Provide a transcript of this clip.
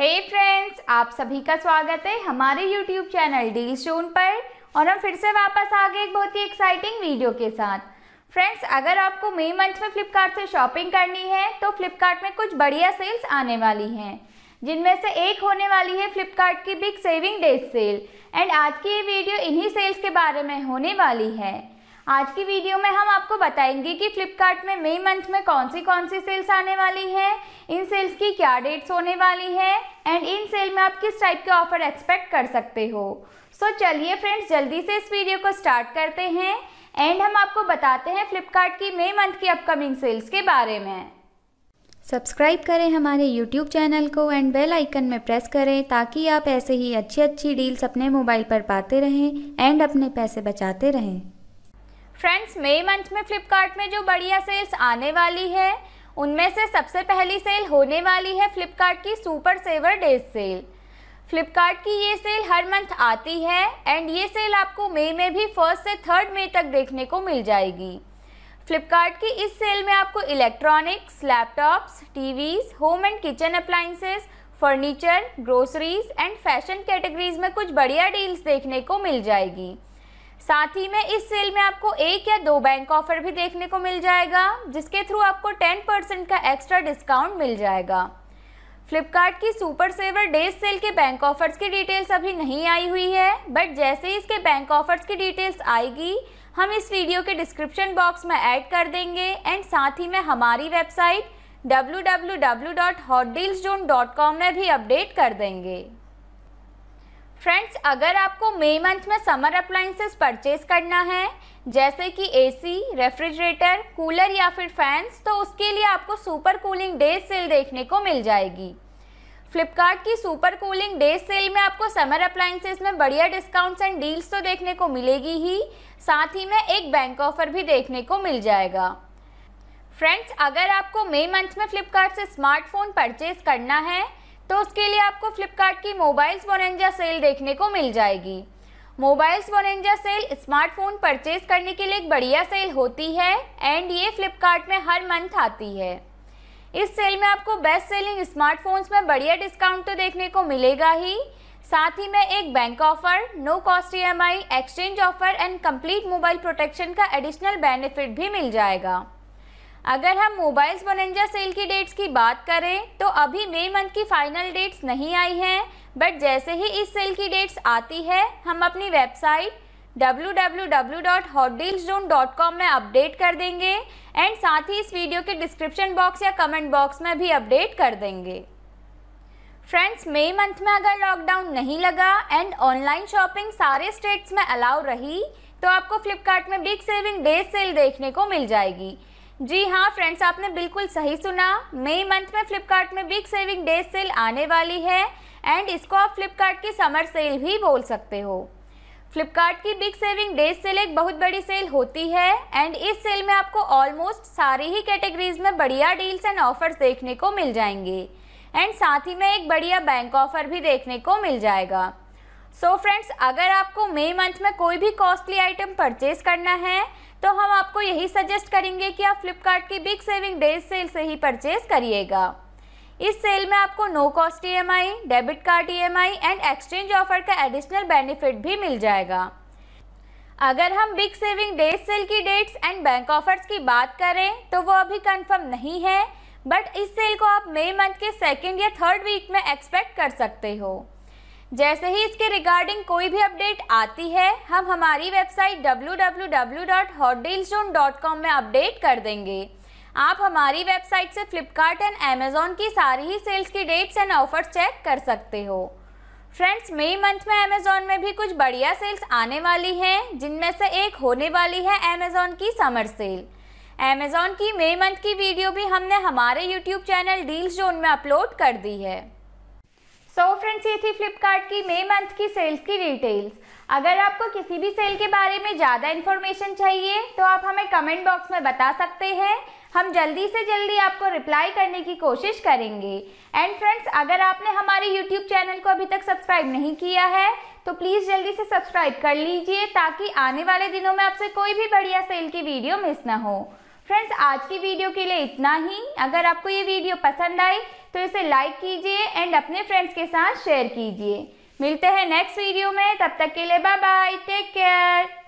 हे hey friends आप सभी का स्वागत है हमारे यूट्यूब चैनल डील स्टोन पर और हम फिर से वापस आ गए एक बहुत ही एक्साइटिंग वीडियो के साथ फ्रेंड्स अगर आपको मई मंथ में फ्लिपकार्ट से शॉपिंग करनी है तो फ्लिपकार्ट में कुछ बढ़िया सेल्स आने वाली हैं जिनमें से एक होने वाली है फ्लिपकार्ट की big saving days sale and आज की ये वीडियो इन्हीं सेल्स के बारे में होने वाली है आज की वीडियो में हम आपको बताएंगे कि फ्लिपकार्ट में मई मंथ में कौन सी कौन सी सेल्स आने वाली है इन सेल्स की क्या डेट्स होने वाली है एंड इन सेल में आप किस टाइप के ऑफर एक्सपेक्ट कर सकते हो सो so, चलिए फ्रेंड्स जल्दी से इस वीडियो को स्टार्ट करते हैं एंड हम आपको बताते हैं फ्लिपकार्ट की मई मंथ की अपकमिंग सेल्स के बारे में सब्सक्राइब करें हमारे यूट्यूब चैनल को एंड बेल आइकन में प्रेस करें ताकि आप ऐसे ही अच्छी अच्छी डील्स अपने मोबाइल पर पाते रहें एंड अपने पैसे बचाते रहें फ्रेंड्स मई मंथ में फ्लिपकार्ट में जो बढ़िया सेल्स आने वाली है उनमें से सबसे पहली सेल होने वाली है फ्लिपकार्ट की super saver days sale Flipkart की ये सेल हर मंथ आती है एंड ये सेल आपको मई में भी फर्स्ट से थर्ड मई तक देखने को मिल जाएगी फ्लिपकार्ट की इस सेल में आपको electronics laptops TVs home and kitchen appliances furniture groceries and fashion categories में कुछ बढ़िया डील्स देखने को मिल जाएगी साथ ही में इस सेल में आपको एक या दो बैंक ऑफर भी देखने को मिल जाएगा जिसके थ्रू आपको 10 परसेंट का एक्स्ट्रा डिस्काउंट मिल जाएगा फ्लिपकार्ट की सुपर सेवर डेज सेल के बैंक ऑफर्स की डिटेल्स अभी नहीं आई हुई है बट जैसे ही इसके बैंक ऑफर्स की डिटेल्स आएगी हम इस वीडियो के डिस्क्रिप्शन बॉक्स में ऐड कर देंगे एंड साथ ही में हमारी वेबसाइट डब्ल्यू में भी अपडेट कर देंगे फ्रेंड्स अगर आपको मई मंथ में समर अप्लाइंसेस परचेज करना है जैसे कि एसी, रेफ्रिजरेटर कूलर या फिर फैंस तो उसके लिए आपको सुपर कूलिंग डे सेल देखने को मिल जाएगी फ्लिपकार्ट की सुपर कूलिंग डे सेल में आपको समर अप्लाइंसेस में बढ़िया डिस्काउंट्स एंड डील्स तो देखने को मिलेगी ही साथ ही में एक बैंक ऑफर भी देखने को मिल जाएगा फ्रेंड्स अगर आपको मई मंथ में फ्लिपकार्ट से स्मार्टफोन परचेज करना है तो उसके लिए आपको फ्लिपकार्ट की मोबाइल्स बोनेंजा सेल देखने को मिल जाएगी mobiles bonanza sale smartphone purchase करने के लिए एक बढ़िया सेल होती है एंड ये फ्लिपकार्ट में हर मंथ आती है इस सेल में आपको बेस्ट सेलिंग स्मार्टफोन्स में बढ़िया डिस्काउंट तो देखने को मिलेगा ही साथ ही में एक bank offer no cost E exchange offer and complete mobile protection का एडिशनल बेनिफिट भी मिल जाएगा अगर हम मोबाइल्स बोनेंजा सेल की डेट्स की बात करें तो अभी मई मंथ की फाइनल डेट्स नहीं आई हैं बट जैसे ही इस सेल की डेट्स आती है हम अपनी वेबसाइट www.hotdealszone.com में अपडेट कर देंगे एंड साथ ही इस वीडियो के डिस्क्रिप्शन बॉक्स या कमेंट बॉक्स में भी अपडेट कर देंगे फ्रेंड्स मई मंथ में अगर लॉकडाउन नहीं लगा एंड ऑनलाइन शॉपिंग सारे स्टेट्स में अलाउ रही तो आपको फ्लिपकार्ट में बिग सेविंग डे सेल देखने को मिल जाएगी जी हाँ फ्रेंड्स आपने बिल्कुल सही सुना मई मंथ में फ्लिपकार्ट में बिग सेविंग डे सेल आने वाली है एंड इसको आप फ्लिपकार्ट की समर सेल भी बोल सकते हो फ्लिपकार्ट की बिग सेविंग डे सेल एक बहुत बड़ी सेल होती है एंड इस सेल में आपको ऑलमोस्ट सारी ही कैटेगरीज में बढ़िया डील्स एंड ऑफर्स देखने को मिल जाएंगे एंड साथ ही में एक बढ़िया बैंक ऑफर भी देखने को मिल जाएगा सो so फ्रेंड्स अगर आपको मई मंथ में कोई भी कॉस्टली आइटम परचेज करना है तो हम आपको यही सजेस्ट करेंगे कि आप फ्लिपकार्ट की बिग सेविंग डेज सेल से ही परचेज करिएगा इस सेल में आपको no cost E debit card E and exchange offer का एडिशनल बेनिफिट भी मिल जाएगा अगर हम बिग सेविंग डेज सेल की डेट्स एंड बैंक ऑफर्स की बात करें तो वो अभी कंफर्म नहीं है बट इस सेल को आप मई मंथ के सेकेंड या थर्ड वीक में एक्सपेक्ट कर सकते हो जैसे ही इसके रिगार्डिंग कोई भी अपडेट आती है हम हमारी वेबसाइट www.hotdealzone.com में अपडेट कर देंगे आप हमारी वेबसाइट से फ्लिपकार्ट एंड अमेजोन की सारी ही सेल्स की डेट्स एंड ऑफर्स चेक कर सकते हो फ्रेंड्स मई मंथ में अमेजोन में भी कुछ बढ़िया सेल्स आने वाली हैं जिनमें से एक होने वाली है अमेजोन की समर सेल अमेजोन की मई मंथ की वीडियो भी हमने हमारे यूट्यूब चैनल डील्स जोन में अपलोड कर दी है सो so फ्रेंड्स ये थी फ्लिपकार्ट की मे मंथ की सेल्स की डिटेल्स अगर आपको किसी भी सेल के बारे में ज़्यादा इन्फॉर्मेशन चाहिए तो आप हमें कमेंट बॉक्स में बता सकते हैं हम जल्दी से जल्दी आपको रिप्लाई करने की कोशिश करेंगे एंड फ्रेंड्स अगर आपने हमारे यूट्यूब चैनल को अभी तक सब्सक्राइब नहीं किया है तो प्लीज़ जल्दी से सब्सक्राइब कर लीजिए ताकि आने वाले दिनों में आपसे कोई भी बढ़िया सेल की वीडियो मिस ना हो फ्रेंड्स आज की वीडियो के लिए इतना ही अगर आपको ये वीडियो पसंद आई तो इसे लाइक कीजिए एंड अपने फ्रेंड्स के साथ शेयर कीजिए मिलते हैं नेक्स्ट वीडियो में तब तक के लिए बाय बाय टेक केयर